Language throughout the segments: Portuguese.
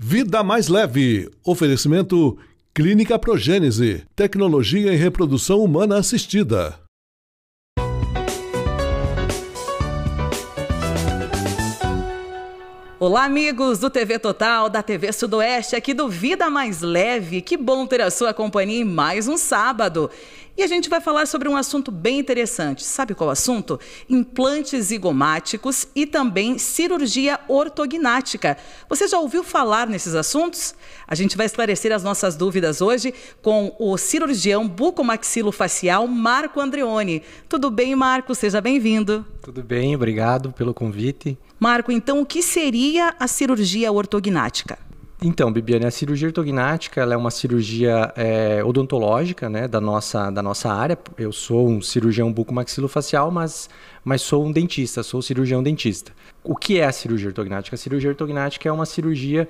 Vida Mais Leve. Oferecimento Clínica Progênese. Tecnologia em Reprodução Humana Assistida. Olá, amigos do TV Total, da TV Sudoeste, aqui do Vida Mais Leve. Que bom ter a sua companhia em mais um sábado. E a gente vai falar sobre um assunto bem interessante. Sabe qual assunto? Implantes zigomáticos e também cirurgia ortognática. Você já ouviu falar nesses assuntos? A gente vai esclarecer as nossas dúvidas hoje com o cirurgião bucomaxilofacial Marco Andreoni. Tudo bem, Marco? Seja bem-vindo. Tudo bem, obrigado pelo convite. Marco, então o que seria a cirurgia ortognática? Então, Bibiane, a cirurgia ortognática é uma cirurgia é, odontológica né, da, nossa, da nossa área. Eu sou um cirurgião bucomaxilofacial, mas, mas sou um dentista, sou cirurgião dentista. O que é a cirurgia ortognática? A cirurgia ortognática é uma cirurgia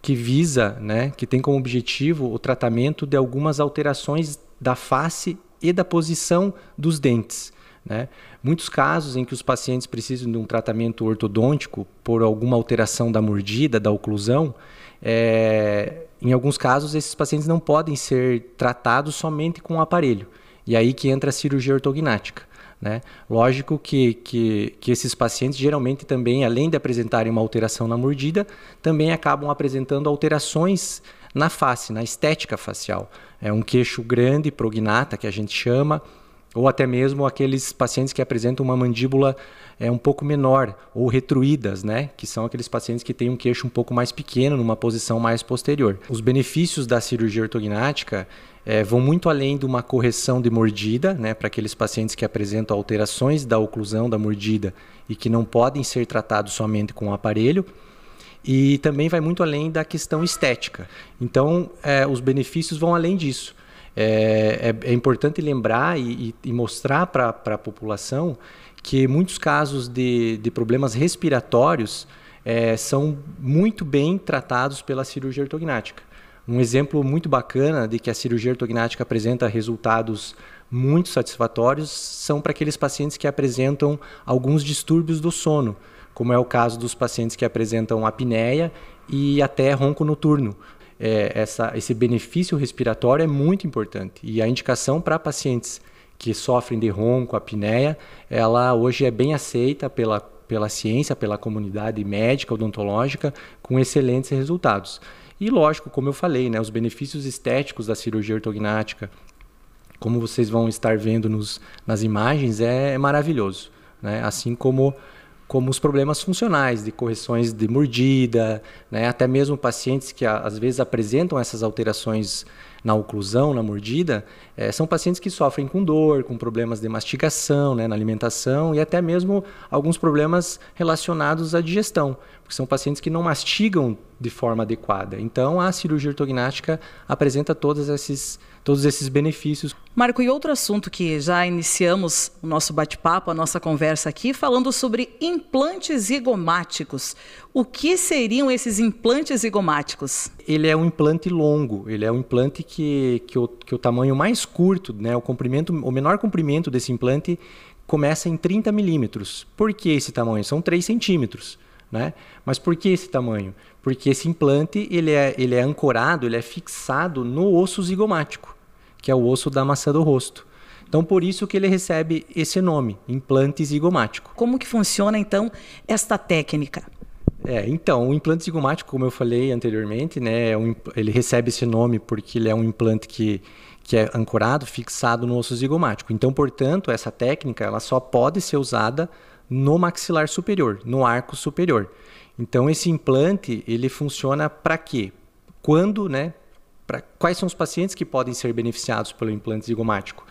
que visa, né, que tem como objetivo o tratamento de algumas alterações da face e da posição dos dentes. Né? Muitos casos em que os pacientes precisam de um tratamento ortodôntico por alguma alteração da mordida, da oclusão, é, em alguns casos esses pacientes não podem ser tratados somente com o aparelho. E aí que entra a cirurgia ortognática. Né? Lógico que, que, que, esses pacientes geralmente também, além de apresentarem uma alteração na mordida, também acabam apresentando alterações na face, na estética facial. É um queixo grande, prognata, que a gente chama, ou até mesmo aqueles pacientes que apresentam uma mandíbula é, um pouco menor ou retruídas, né? que são aqueles pacientes que têm um queixo um pouco mais pequeno, numa posição mais posterior. Os benefícios da cirurgia ortognática é, vão muito além de uma correção de mordida, né, para aqueles pacientes que apresentam alterações da oclusão da mordida e que não podem ser tratados somente com o aparelho, e também vai muito além da questão estética. Então, é, os benefícios vão além disso. É, é, é importante lembrar e, e mostrar para a população que muitos casos de, de problemas respiratórios é, são muito bem tratados pela cirurgia ortognática. Um exemplo muito bacana de que a cirurgia ortognática apresenta resultados muito satisfatórios são para aqueles pacientes que apresentam alguns distúrbios do sono, como é o caso dos pacientes que apresentam apneia e até ronco noturno, é, essa, esse benefício respiratório é muito importante. E a indicação para pacientes que sofrem de ronco, apneia, ela hoje é bem aceita pela, pela ciência, pela comunidade médica odontológica, com excelentes resultados. E lógico, como eu falei, né, os benefícios estéticos da cirurgia ortognática, como vocês vão estar vendo nos, nas imagens, é, é maravilhoso. Né? Assim como como os problemas funcionais de correções de mordida, né? até mesmo pacientes que às vezes apresentam essas alterações na oclusão, na mordida, é, são pacientes que sofrem com dor, com problemas de mastigação, né, na alimentação e até mesmo alguns problemas relacionados à digestão, porque são pacientes que não mastigam de forma adequada. Então, a cirurgia ortognática apresenta todos esses todos esses benefícios. Marco, e outro assunto que já iniciamos o nosso bate-papo, a nossa conversa aqui, falando sobre implantes zigomáticos. O que seriam esses implantes zigomáticos? Ele é um implante longo, ele é um implante que, que, o, que o tamanho mais curto, né, o comprimento, o menor comprimento desse implante começa em 30 milímetros. Por que esse tamanho? São 3 centímetros. Né? Mas por que esse tamanho? Porque esse implante ele é, ele é ancorado, ele é fixado no osso zigomático que é o osso da maçã do rosto. Então, por isso que ele recebe esse nome, implante zigomático. Como que funciona, então, esta técnica? É, então, o implante zigomático, como eu falei anteriormente, né, é ele recebe esse nome porque ele é um implante que, que é ancorado, fixado no osso zigomático. Então, portanto, essa técnica ela só pode ser usada no maxilar superior, no arco superior. Então, esse implante ele funciona para quê? Quando, né, pra, quais são os pacientes que podem ser beneficiados pelo implante zigomático?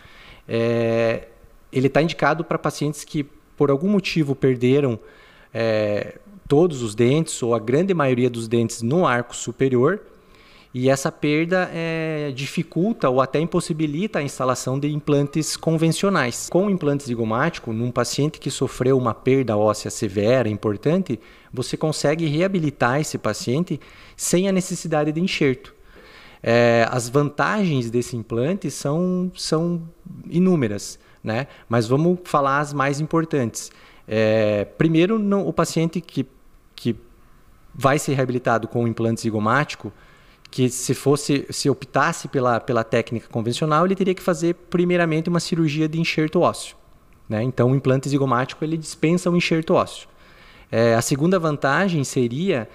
É, ele está indicado para pacientes que, por algum motivo, perderam é, todos os dentes ou a grande maioria dos dentes no arco superior. E essa perda é, dificulta ou até impossibilita a instalação de implantes convencionais. Com o implante zigomático, num paciente que sofreu uma perda óssea severa, importante, você consegue reabilitar esse paciente sem a necessidade de enxerto. É, as vantagens desse implante são, são inúmeras, né? mas vamos falar as mais importantes. É, primeiro, o paciente que, que vai ser reabilitado com implante zigomático, que se fosse se optasse pela, pela técnica convencional, ele teria que fazer primeiramente uma cirurgia de enxerto ósseo. Né? Então, o implante zigomático ele dispensa o enxerto ósseo. É, a segunda vantagem seria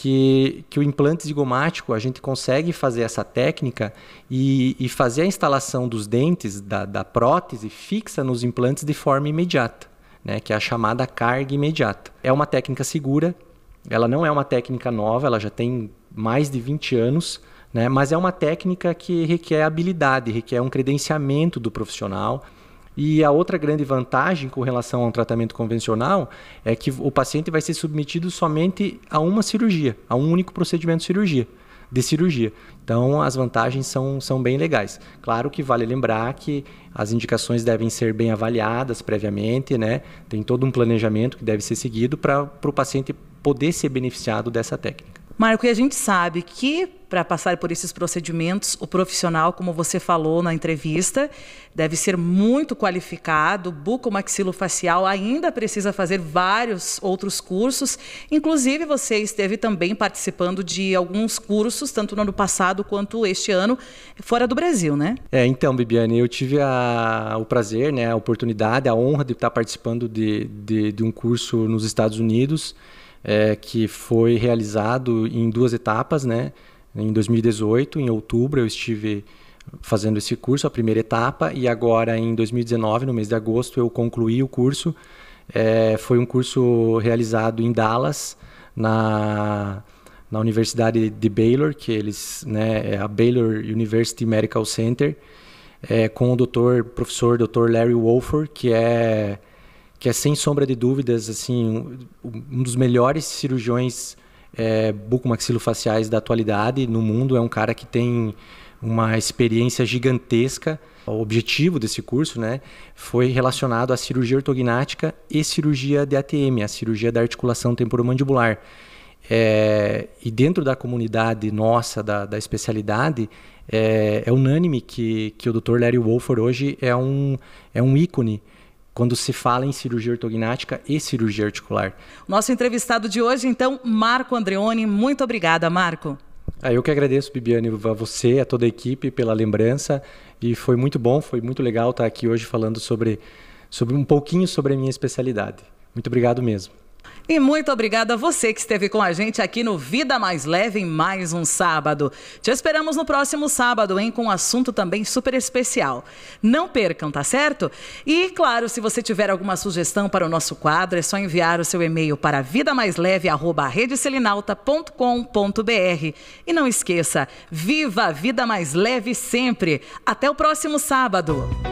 que, que o implante zigomático a gente consegue fazer essa técnica e, e fazer a instalação dos dentes da, da, prótese fixa nos implantes de forma imediata, né, que é a chamada carga imediata. É uma técnica segura, ela não é uma técnica nova, ela já tem mais de 20 anos, né, mas é uma técnica que requer habilidade, requer um credenciamento do profissional e a outra grande vantagem com relação a um tratamento convencional é que o paciente vai ser submetido somente a uma cirurgia, a um único procedimento de cirurgia de cirurgia. Então, as vantagens são, são bem legais. Claro que vale lembrar que as indicações devem ser bem avaliadas previamente, né? Tem todo um planejamento que deve ser seguido para o paciente poder ser beneficiado dessa técnica. Marco, e a gente sabe que para passar por esses procedimentos, o profissional, como você falou na entrevista, deve ser muito qualificado, bucomaxilofacial, ainda precisa fazer vários outros cursos. Inclusive, você esteve também participando de alguns cursos, tanto no ano passado quanto este ano, fora do Brasil, né? É, então, Bibiane, eu tive a, o prazer, né, a oportunidade, a honra de estar participando de, de, de um curso nos Estados Unidos é, que foi realizado em duas etapas, né? Em 2018, em outubro, eu estive fazendo esse curso, a primeira etapa, e agora em 2019, no mês de agosto, eu concluí o curso. É, foi um curso realizado em Dallas, na, na Universidade de Baylor, que eles, né, é a Baylor University Medical Center, é, com o doutor, professor Dr. Larry Wolford, que é que é sem sombra de dúvidas assim um dos melhores cirurgiões é, bucomaxilofaciais da atualidade no mundo. É um cara que tem uma experiência gigantesca. O objetivo desse curso né, foi relacionado à cirurgia ortognática e cirurgia de ATM, a cirurgia da articulação temporomandibular. É, e dentro da comunidade nossa, da, da especialidade, é, é, unânime que, que o Dr. Larry Wolford hoje é um, é um ícone quando se fala em cirurgia ortognática e cirurgia articular. Nosso entrevistado de hoje, então, Marco Andreoni. Muito obrigada, Marco. Ah, eu que agradeço, Bibiane, a você, a toda a equipe pela lembrança. E foi muito bom, foi muito legal estar aqui hoje falando sobre, sobre um pouquinho sobre a minha especialidade. Muito obrigado mesmo. E muito obrigada a você que esteve com a gente aqui no Vida Mais Leve em mais um sábado. Te esperamos no próximo sábado, hein, com um assunto também super especial. Não percam, tá certo? E claro, se você tiver alguma sugestão para o nosso quadro, é só enviar o seu e-mail para vidamaisleve@redeselinalta.com.br. E não esqueça, viva a vida mais leve sempre. Até o próximo sábado.